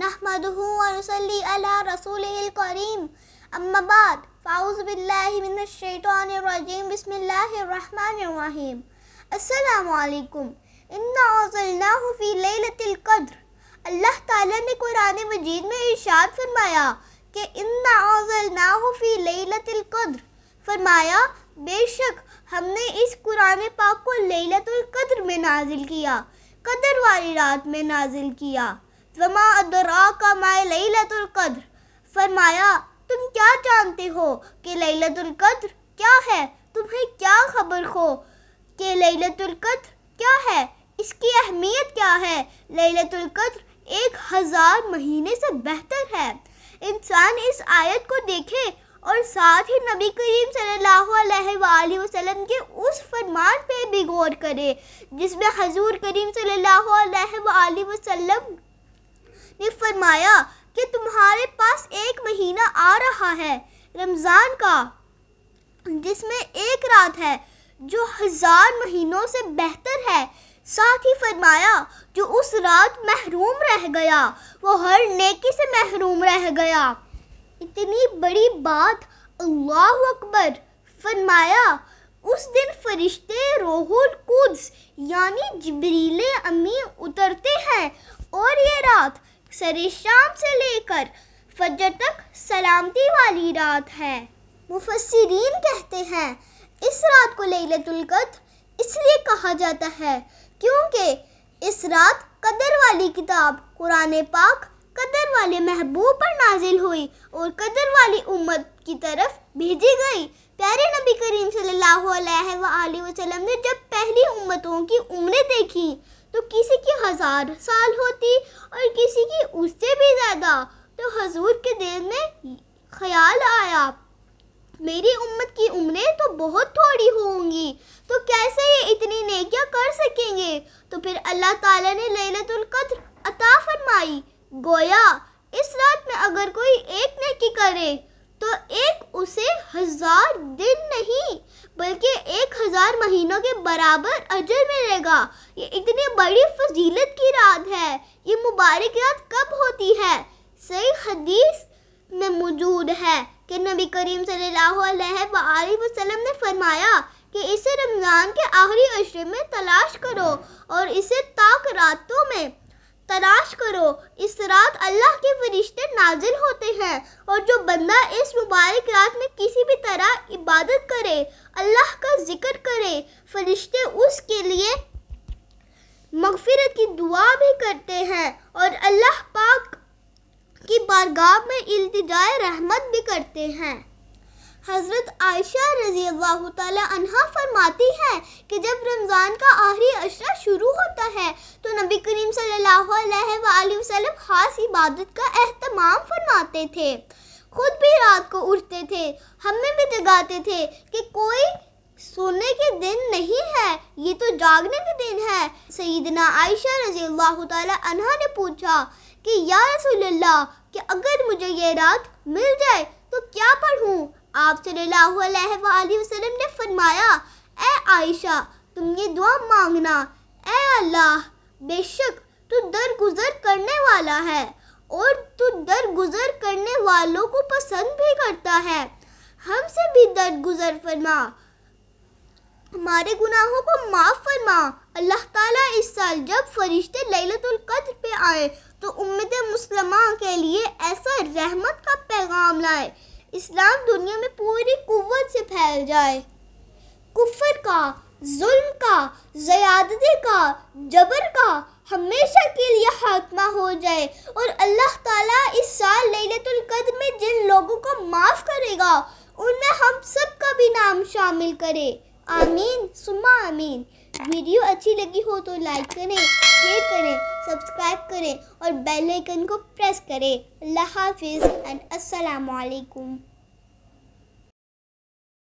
नहमदी अला रसूल करीम अम्माबाद फ़ाउज़ बिल्लाशैतरजीम बसमीम असलकुम इन्नाफ़ी लद्र अल्लाह ताला ने कुरान मजीद में इरशाद फरमाया कि इन्नाफ़ी लद्र फरमाया बेशक हमने इस कुरान पाक को लतुल्कद्र में नाजिल किया कदर वाली रात में नाजिल किया का माए कद्र फरमाया तुम क्या जानते हो कि लैलतुल कद्र क्या है तुम्हें क्या खबर हो कि लैलतुल कद्र क्या है इसकी अहमियत क्या है लैलतुल कद्र एक हज़ार महीने से बेहतर है इंसान इस आयत को देखे और साथ ही नबी करीम सल्लल्लाहु अलैहि वसल्लम के उस फरमान पे भी गौर करे जिसमें हजूर करीम सल्लल्लाहु अलैहि वसल्लम ने फरमाया कि तुम्हारे पास एक महीना आ रहा है रमज़ान का जिसमें एक रात है जो हज़ार महीनों से बेहतर है साथ ही फरमाया जो उस रात महरूम रह गया वो हर नेकी से महरूम रह गया इतनी बड़ी बात अल्लाह अकबर फरमाया उस दिन फरिश्ते रोहुल कुद्स यानी जबरीले अमी उतरते हैं और ये रात सरे शाम से लेकर फजर तक सलामती वाली रात है मुफसरीन कहते हैं इस रात को लतुल इसलिए कहा जाता है क्योंकि इस रात कदर वाली किताब कुरान पाक कदर वाले महबूब पर नाजिल हुई और कदर वाली उम्मत की तरफ भेजी गई प्यारे नबी करीम सल्लल्लाहु अलैहि वसल्लम ने जब पहली उम्मतों की उम्रें देखी तो किसी की हज़ार साल होती और किसी की उससे भी ज़्यादा तो हजूर के दिल में ख्याल आया मेरी उम्मत की उम्रें तो बहुत थोड़ी होंगी तो कैसे ये इतनी नेकियां कर सकेंगे तो फिर अल्लाह ताला ने लैलतुल कद्र अता फरमाई गोया इस रात में अगर कोई एक नेकी करे तो एक उसे हजार दिन नहीं बल्कि एक हज़ार महीनों के बराबर अजर मिलेगा ये इतनी बड़ी फजीलत की रात है ये मुबारक रात कब होती है सही हदीस में मौजूद है कि नबी करीम सल्लल्लाहु अलैहि वसल्लम ने फरमाया कि इसे रमज़ान के आखिरी अशरे में तलाश करो और इसे ताक रातों में तलाश करो इस रात अल्लाह के फरिश्ते नाजिल होते हैं और जो बंदा इस मुबारक रात में किसी भी तरह इबादत करे अल्लाह का जिक्र करे फरिश्ते उसके लिए मगफिरत की दुआ भी करते हैं और अल्लाह पाक की बारगाह में इल्तिजाए रहमत भी करते हैं हज़रत आयशा रजी अल्लाह तला फरमाती है कि जब रमज़ान का आखिरी अशरा शुरू होता है तो नबी करीम सल्लल्लाहु खास इबादत का अहतमाम फरमाते थे खुद भी रात को उठते थे हमें भी जगाते थे कि कोई सोने के दिन नहीं है ये तो जागने के दिन है सईदना आयशा रजी अल्लाह तहा ने पूछा कि या रसूलुल्लाह कि अगर मुझे ये रात मिल जाए तो क्या पढ़ूँ आप सल्लल्लाहु अलैहि वसल्लम ने फरमाया ए आयशा तुम ये दुआ मांगना ए अल्लाह बेशक तू दरगुजर करने वाला है और तू दरगुजर करने वालों को पसंद भी करता है हमसे भी गुजर फरमा हमारे गुनाहों को माफ़ फरमा अल्लाह ताला इस साल जब फरिश्ते लैलतुल कद्र पे आए तो उम्मत मुसलमान के लिए ऐसा रहमत का पैगाम लाए इस्लाम दुनिया में पूरी कुत से फैल जाए कुफर का जुल्म का ज़्यादती का जबर का हमेशा के लिए खात्मा हो जाए और अल्लाह ताला इस साल लैलतुल कद्र में जिन लोगों को माफ़ करेगा उनमें हम सब का भी नाम शामिल करे आमीन सुमा आमीन वीडियो अच्छी लगी हो तो लाइक करें शेयर करें सब्सक्राइब करें और बेल आइकन को प्रेस करें अल्लाह हाफिज़ एंड अस्सलाम वालेकुम